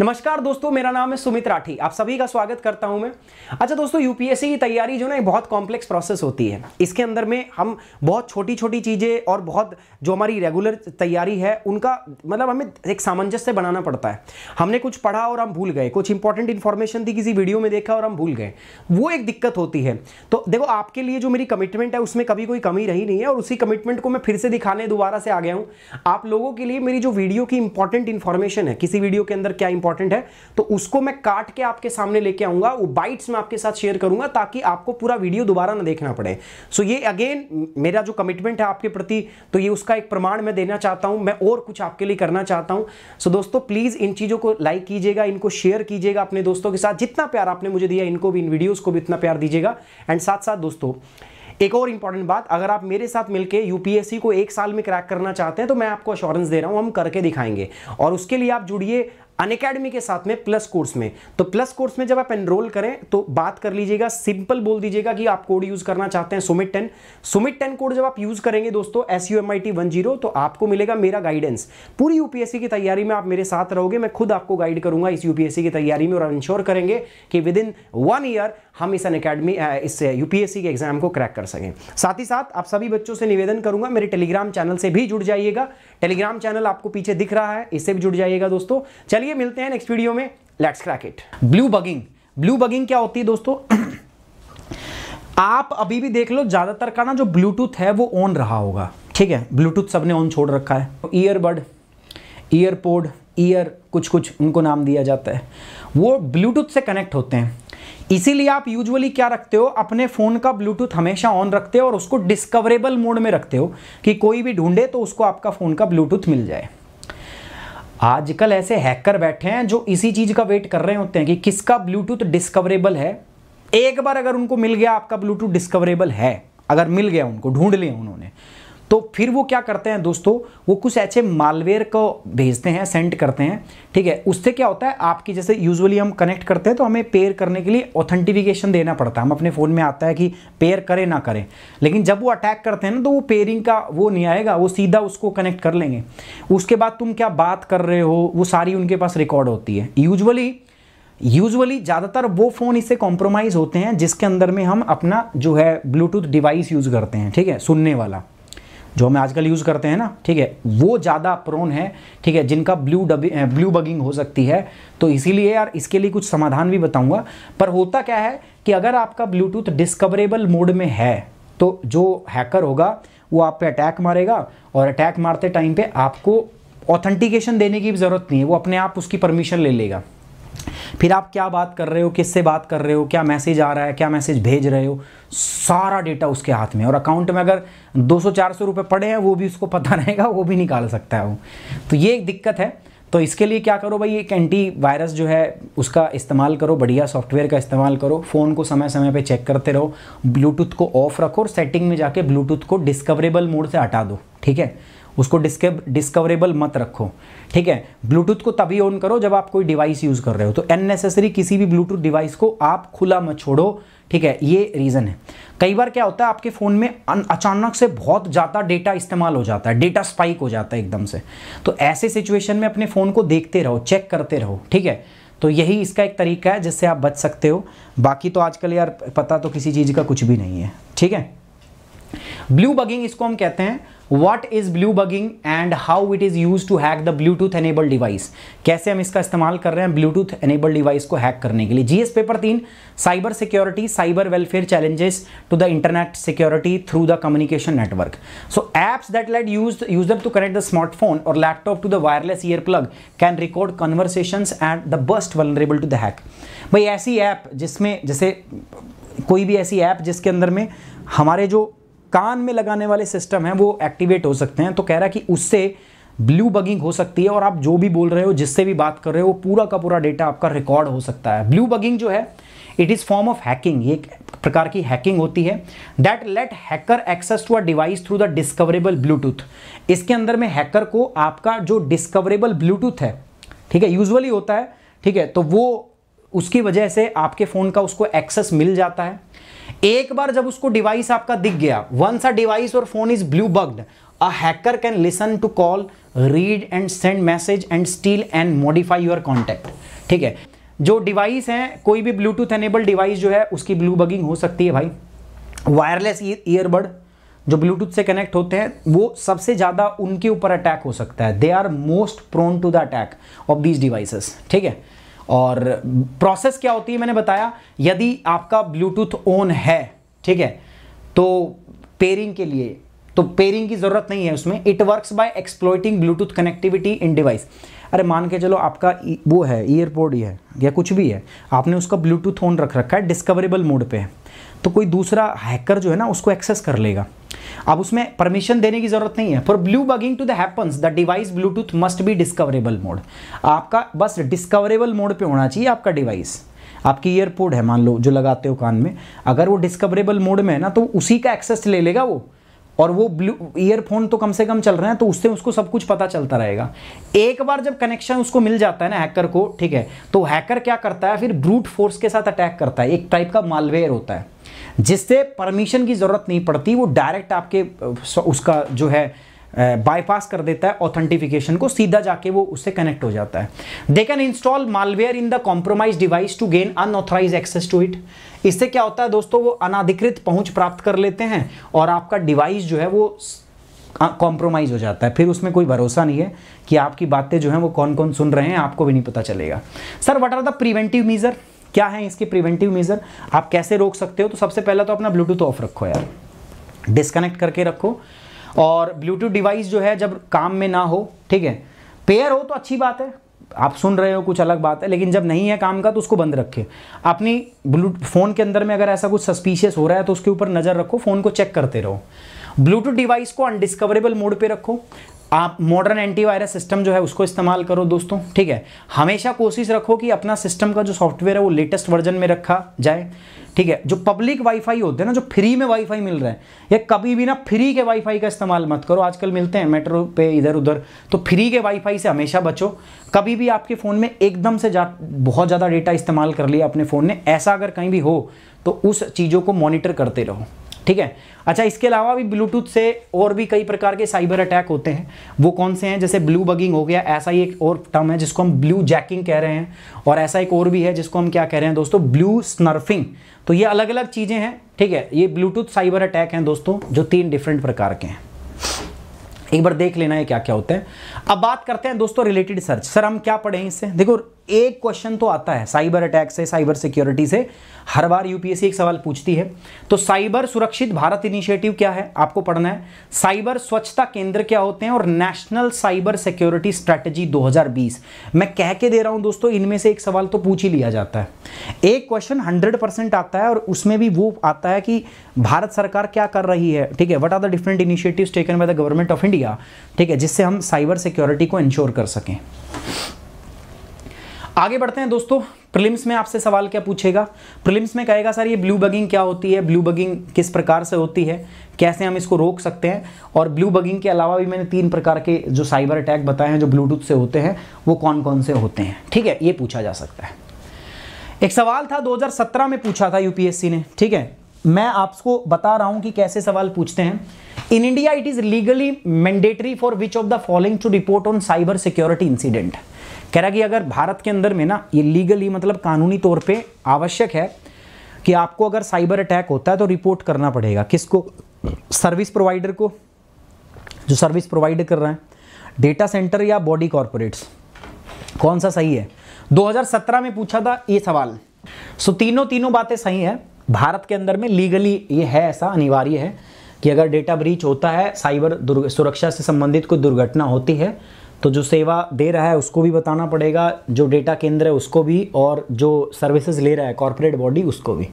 नमस्कार दोस्तों मेरा नाम है सुमित राठी आप सभी का स्वागत करता हूं मैं अच्छा दोस्तों यूपीएससी की तैयारी जो ना बहुत कॉम्प्लेक्स प्रोसेस होती है इसके अंदर में हम बहुत छोटी छोटी चीज़ें और बहुत जो हमारी रेगुलर तैयारी है उनका मतलब हमें एक सामंजस्य बनाना पड़ता है हमने कुछ पढ़ा और हम भूल गए कुछ इंपॉर्टेंट इन्फॉर्मेशन थी किसी वीडियो में देखा और हम भूल गए वो एक दिक्कत होती है तो देखो आपके लिए जो मेरी कमिटमेंट है उसमें कभी कोई कमी रही नहीं है और उसी कमिटमेंट को मैं फिर से दिखाने दोबारा से आ गया हूँ आप लोगों के लिए मेरी जो वीडियो की इंपॉर्टेंट इन्फॉर्मेशन है किसी वीडियो के अंदर क्या क्या इंपॉर्टेंट है तो उसको मैं काट के आपके सामने लेके आऊंगा वो बाइट्स में आपके साथ शेयर करूंगा ताकि आपको पूरा वीडियो दोबारा ना देखना पड़े सो ये अगेन मेरा जो कमिटमेंट है आपके प्रति तो ये उसका एक प्रमाण मैं देना चाहता हूं मैं और कुछ आपके लिए करना चाहता हूं सो दोस्तों प्लीज़ इन चीज़ों को लाइक कीजिएगा इनको शेयर कीजिएगा अपने दोस्तों के साथ जितना प्यार आपने मुझे दिया इनको भी इन वीडियोज़ को भी इतना प्यार दीजिएगा एंड साथ साथ दोस्तों एक और इंपॉर्टेंट बात अगर आप मेरे साथ मिलकर यूपीएससी को एक साल में क्रैक करना चाहते हैं तो मैं आपको अश्योरेंस दे रहा हूं हम करके दिखाएंगे और उसके लिए आप जुड़िए अनकेडमी के साथ में प्लस कोर्स में तो प्लस कोर्स में जब आप एनरोल करें तो बात कर लीजिएगा सिंपल बोल दीजिएगा कि आप कोड यूज करना चाहते हैं Sumit ten Sumit ten code जब आप यूज करेंगे दोस्तों S U M I T one zero तो आपको मिलेगा मेरा गाइडेंस पूरी यूपीएससी की तैयारी में आप मेरे साथ रहोगे मैं खुद आपको गाइड करूंगा इस यूपीएससी की तैयारी में और इंश्योर करेंगे कि विद इन वन ईयर हम इस अन अकेडमी इस यूपीएससी के एग्जाम को क्रैक कर सकें साथ ही साथ आप सभी बच्चों से निवेदन करूंगा मेरे टेलीग्राम चैनल से भी जुड़ जाइएगा टेलीग्राम चैनल आपको पीछे दिख रहा है इससे भी जुड़ जाइएगा दोस्तों चलिए मिलते हैं नेक्स्ट वीडियो में let's crack it bluebugging bluebugging क्या होती है दोस्तों आप अभी भी देख लो ज़्यादातर का ना जो ब्लूटूथ है वो ऑन रहा होगा ठीक है ब्लूटूथ सबने ऑन छोड़ रखा है ईयरबड ईयरपोड ईयर कुछ कुछ उनको नाम दिया जाता है वो ब्लूटूथ से कनेक्ट होते हैं इसीलिए आप यूजुअली क्या रखते हो अपने फ़ोन का ब्लूटूथ हमेशा ऑन रखते हो और उसको डिस्कवरेबल मोड में रखते हो कि कोई भी ढूंढे तो उसको आपका फ़ोन का ब्लूटूथ मिल जाए आजकल ऐसे हैकर बैठे हैं जो इसी चीज़ का वेट कर रहे होते हैं कि किसका ब्लूटूथ डिस्कवरेबल है एक बार अगर उनको मिल गया आपका ब्लूटूथ डिस्कवरेबल है अगर मिल गया उनको ढूंढ लिया उन्होंने तो फिर वो क्या करते हैं दोस्तों वो कुछ ऐसे मालवेयर को भेजते हैं सेंड करते हैं ठीक है उससे क्या होता है आपकी जैसे यूजुअली हम कनेक्ट करते हैं तो हमें पेयर करने के लिए ऑथेंटिफिकेशन देना पड़ता है हम अपने फ़ोन में आता है कि पेयर करें ना करें लेकिन जब वो अटैक करते हैं ना तो वो पेयरिंग का वो नहीं आएगा वो सीधा उसको कनेक्ट कर लेंगे उसके बाद तुम क्या बात कर रहे हो वो सारी उनके पास रिकॉर्ड होती है यूजअली यूजअली ज़्यादातर वो फ़ोन इससे कॉम्प्रोमाइज़ होते हैं जिसके अंदर में हम अपना जो है ब्लूटूथ डिवाइस यूज़ करते हैं ठीक है सुनने वाला जो हम आजकल यूज़ करते हैं ना ठीक है वो ज़्यादा प्रोन है ठीक है जिनका ब्लू डबिंग ब्लू बगिंग हो सकती है तो इसीलिए यार इसके लिए कुछ समाधान भी बताऊंगा पर होता क्या है कि अगर आपका ब्लूटूथ डिस्कवरेबल मोड में है तो जो हैकर होगा वो आप पे अटैक मारेगा और अटैक मारते टाइम पे आपको ऑथेंटिकेशन देने की भी ज़रूरत नहीं है वो अपने आप उसकी परमिशन ले लेगा फिर आप क्या बात कर रहे हो किससे बात कर रहे हो क्या मैसेज आ रहा है क्या मैसेज भेज रहे हो सारा डेटा उसके हाथ में और अकाउंट में अगर 200-400 रुपये पड़े हैं वो भी उसको पता रहेगा वो भी निकाल सकता है वो तो ये एक दिक्कत है तो इसके लिए क्या करो भाई एक एंटी वायरस जो है उसका इस्तेमाल करो बढ़िया सॉफ्टवेयर का इस्तेमाल करो फ़ोन को समय समय पे चेक करते रहो ब्लूटूथ को ऑफ़ रखो और सेटिंग में जाके ब्लूटूथ को डिस्कवरेबल मोड से हटा दो ठीक है उसको डिस्कवरेबल मत रखो ठीक है ब्लूटूथ को तभी ऑन करो जब आप कोई डिवाइस यूज़ कर रहे हो तो अननेसेसरी किसी भी ब्लूटूथ डिवाइस को आप खुला मत छोड़ो ठीक है ये रीज़न है कई बार क्या होता है आपके फ़ोन में अचानक से बहुत ज़्यादा डेटा इस्तेमाल हो जाता है डेटा स्पाइक हो जाता है एकदम से तो ऐसे सिचुएशन में अपने फ़ोन को देखते रहो चेक करते रहो ठीक है तो यही इसका एक तरीका है जिससे आप बच सकते हो बाकी तो आजकल यार पता तो किसी चीज़ का कुछ भी नहीं है ठीक है ब्लू बगिंग इसको हम कहते हैं what is bluebugging and how it is use to hack the Bluetooth enable device कैसे हम इसका इस्तेमाल कर रहे हैं ब्लूटूथ एनेबल डिवाइस को हैक करने के लिए जीएस पेपर तीन cyber security cyber welfare challenges to the internet security through the communication network so apps that let use use to connect the smartphone और laptop to the wireless earplug can record conversation and the best vulnerable to the hack भाई ऐसी app जिसमें जैसे कोई भी ऐसी app जिसके अंदर में हमारे जो कान में लगाने वाले सिस्टम हैं वो एक्टिवेट हो सकते हैं तो कह रहा है कि उससे ब्लू बगिंग हो सकती है और आप जो भी बोल रहे हो जिससे भी बात कर रहे हो पूरा का पूरा डेटा आपका रिकॉर्ड हो सकता है ब्लू बगिंग जो है it is form of hacking ये एक प्रकार की हैकिंग होती है that let hacker access to a device through the discoverable Bluetooth इसके अंदर में हैकर को आपका जो डिस्कवरेबल ब्लूटूथ है ठीक है यूजुअली होता है ठीक है तो वो उसकी वजह से आपके फ़ोन का उसको एक्सेस मिल जाता है एक बार जब उसको डिवाइस आपका दिख गया वंस अ डिवाइस और phone is bluebugged a hacker can listen to call read and send message and steal and modify your contact ठीक है जो डिवाइस है कोई भी ब्लूटूथ एनेबल डिवाइस जो है उसकी ब्लू बगिंग हो सकती है भाई वायरलेस ईयरबड जो ब्लूटूथ से कनेक्ट होते हैं वो सबसे ज़्यादा उनके ऊपर अटैक हो सकता है they are most prone to the attack of these devices ठीक है और प्रोसेस क्या होती है मैंने बताया यदि आपका ब्लूटूथ ऑन है ठीक है तो पेयरिंग के लिए तो पेयरिंग की ज़रूरत नहीं है उसमें it works by exploiting Bluetooth connectivity in device अरे मान के चलो आपका वो है ईयरपोड ही है या कुछ भी है आपने उसका ब्लूटूथ ऑन रख रखा है डिस्कवरेबल मोड पे है तो कोई दूसरा हैकर जो है ना उसको एक्सेस कर लेगा अब उसमें परमिशन देने की जरूरत नहीं है for bluebugging to the happens the device Bluetooth must be discoverable mode आपका बस डिस्कवरेबल मोड पे होना चाहिए आपका डिवाइस आपकी ईयरपोड है मान लो जो लगाते हो कान में अगर वो डिस्कवरेबल मोड में है ना तो उसी का एक्सेस ले लेगा वो और वो ब्लू ईयरफोन तो कम से कम चल रहे हैं तो उससे उसको सब कुछ पता चलता रहेगा एक बार जब कनेक्शन उसको मिल जाता है ना हैकर को ठीक है तो हैकर क्या करता है फिर ब्रूट फोर्स के साथ अटैक करता है एक टाइप का मालवेयर होता है जिससे परमिशन की ज़रूरत नहीं पड़ती वो डायरेक्ट आपके उसका जो है बाईपास कर देता है ऑथेंटिफिकेशन को सीधा जाके वो उससे कनेक्ट हो जाता है they can install malware in the compromise device to gain unauthorise access to it इससे क्या होता है दोस्तों वो अनाधिकृत पहुंच प्राप्त कर लेते हैं और आपका डिवाइस जो है वो कॉम्प्रोमाइज़ हो जाता है फिर उसमें कोई भरोसा नहीं है कि आपकी बातें जो हैं वो कौन कौन सुन रहे हैं आपको भी नहीं पता चलेगा sir what are the preventive measure क्या है इसके प्रिवेंटिव मीजर आप कैसे रोक सकते हो तो सबसे पहला तो अपना ब्लूटूथ ऑफ रखो यार डिस्कनेक्ट करके रखो और ब्लूटूथ डिवाइस जो है जब काम में ना हो ठीक है पेयर हो तो अच्छी बात है आप सुन रहे हो कुछ अलग बात है लेकिन जब नहीं है काम का तो उसको बंद रखें अपनी ब्लू फ़ोन के अंदर में अगर ऐसा कुछ सस्पिशियस हो रहा है तो उसके ऊपर नज़र रखो फ़ोन को चेक करते रहो ब्लूटूथ डिवाइस को अनडिस्कवरेबल मोड पे रखो आप मॉडर्न एंटीवायरस सिस्टम जो है उसको इस्तेमाल करो दोस्तों ठीक है हमेशा कोशिश रखो कि अपना सिस्टम का जो सॉफ्टवेयर है वो लेटेस्ट वर्जन में रखा जाए ठीक है जो पब्लिक वाईफाई होते हैं ना जो फ्री में वाईफाई मिल रहा है या कभी भी ना फ्री के वाईफाई का इस्तेमाल मत करो आजकल मिलते हैं मेट्रो पे इधर उधर तो फ्री के वाईफाई से हमेशा बचो कभी भी आपके फ़ोन में एकदम से जा बहुत ज़्यादा डेटा इस्तेमाल कर लिया अपने फ़ोन ने ऐसा अगर कहीं भी हो तो उस चीज़ों को मॉनिटर करते रहो ठीक है अच्छा इसके अलावा भी ब्लूटूथ से और भी कई प्रकार के साइबर अटैक होते हैं वो कौन से हैं जैसे ब्लू बगिंग हो गया ऐसा ही एक और टर्म है जिसको हम ब्लू जैकिंग कह रहे हैं और ऐसा एक और भी है जिसको हम क्या कह रहे हैं दोस्तों ब्लू स्नर्फिंग तो ये अलग अलग चीज़ें हैं ठीक है ये ब्लूटूथ साइबर अटैक हैं दोस्तों जो तीन डिफरेंट प्रकार के हैं एक बार देख लेना है क्या क्या होता है अब बात करते हैं दोस्तों रिलेटेड सर्च सर हम क्या पढ़ें इससे देखो एक क्वेश्चन तो आता है साइबर अटैक से साइबर सिक्योरिटी से हर बार यूपीएससी एक सवाल पूछती है तो साइबर सुरक्षित भारत इनिशिएटिव क्या है आपको पढ़ना है साइबर स्वच्छता केंद्र क्या होते हैं और नेशनल साइबर सिक्योरिटी स्ट्रैटेजी 2020 मैं कह के दे रहा हूं दोस्तों इनमें से एक सवाल तो पूछ ही लिया जाता है एक क्वेश्चन हंड्रेड आता है और उसमें भी वो आता है कि भारत सरकार क्या कर रही है ठीक है what are the different initiative taken by the government of India ठीक है जिससे हम साइबर सिक्योरिटी को इंश्योर कर सकें आगे बढ़ते हैं दोस्तों प्रिलिम्स में आपसे सवाल क्या पूछेगा प्रिलिम्स में कहेगा सर ये ब्लू बगिंग क्या होती है ब्लू बगिंग किस प्रकार से होती है कैसे हम इसको रोक सकते हैं और ब्लू बगिंग के अलावा भी मैंने तीन प्रकार के जो साइबर अटैक बताए हैं जो ब्लूटूथ से होते हैं वो कौन कौन से होते हैं ठीक है ये पूछा जा सकता है एक सवाल था दो में पूछा था यूपीएससी ने ठीक है मैं आपको बता रहा हूं कि कैसे सवाल पूछते हैं in India it is legally mandatory for which of the following to report on cyber security incident कह रहा कि अगर भारत के अंदर में ना ये लीगली मतलब कानूनी तौर पे आवश्यक है कि आपको अगर साइबर अटैक होता है तो रिपोर्ट करना पड़ेगा किसको सर्विस प्रोवाइडर को जो सर्विस प्रोवाइड कर रहे हैं डेटा सेंटर या बॉडी कॉरपोरेट्स कौन सा सही है 2017 में पूछा था ये सवाल सो तीनों तीनों बातें सही है भारत के अंदर में लीगली ये है ऐसा अनिवार्य है कि अगर डेटा ब्रीच होता है साइबर सुरक्षा से संबंधित कोई दुर्घटना होती है तो जो सेवा दे रहा है उसको भी बताना पड़ेगा जो डेटा केंद्र है उसको भी और जो सर्विसेज ले रहा है कॉरपोरेट बॉडी उसको भी